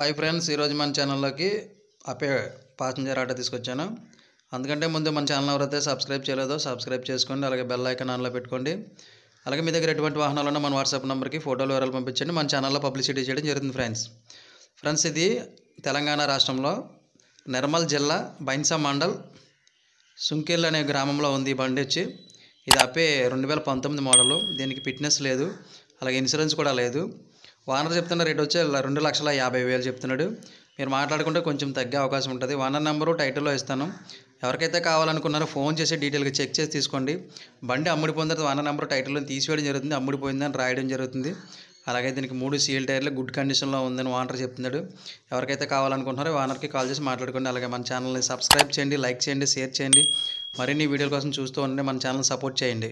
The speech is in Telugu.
హాయ్ ఫ్రెండ్స్ ఈరోజు మన ఛానల్లోకి అపే పాసింజర్ ఆటో తీసుకొచ్చాను అందుకంటే ముందు మన ఛానల్ ఎవరైతే సబ్స్క్రైబ్ చేయలేదో సబ్స్క్రైబ్ చేసుకోండి అలాగే బెల్ ఐకన్ ఆన్లో పెట్టుకోండి అలాగే మీ దగ్గర ఎటువంటి వాహనాలు ఉన్నా మన వాట్సాప్ నెంబర్కి ఫోటోలు వివరాలు పంపించండి మన ఛానల్లో పబ్లిసిటీ చేయడం జరుగుతుంది ఫ్రెండ్స్ ఫ్రెండ్స్ ఇది తెలంగాణ రాష్ట్రంలో నిర్మల్ జిల్లా బైన్సా మండల్ సుంకేల్ అనే గ్రామంలో ఉంది ఈ బండి వచ్చి ఇది అపే రెండు వేల పంతొమ్మిది మోడలు దీనికి ఫిట్నెస్ లేదు అలాగే ఇన్సూరెన్స్ కూడా లేదు వానర్ చెప్తున్న రేట్ వచ్చి రెండు లక్షల యాభై వేలు చెప్తున్నాడు మీరు మాట్లాడుకుంటే కొంచెం తగ్గే అవకాశం ఉంటుంది వానర్ నెంబరు టైటిల్లో ఇస్తాను ఎవరికైతే కావాలనుకున్నారో ఫోన్ చేసి డీటెయిల్గా చెక్ చేసి తీసుకోండి బండి అమ్ముడిపోయిన తర్వాత వానర్ నెంబర్ టైటిల్లో తీసివేయడం జరుగుతుంది అమ్ముడిపోయిందని రాయడం జరుగుతుంది అలాగే దీనికి మూడు సీల్ టైర్లు గుడ్ కండిషన్లో ఉందని వానర్ చెప్తున్నాడు ఎవరికైతే కావాలనుకుంటున్నారో వానర్కి కాల్ చేసి మాట్లాడుకోండి అలాగే మన ఛానల్ని సబ్స్క్రైబ్ చేయండి లైక్ చేయండి షేర్ చేయండి మరిన్ని వీడియోల కోసం చూస్తూ ఉండండి మన ఛానల్ సపోర్ట్ చేయండి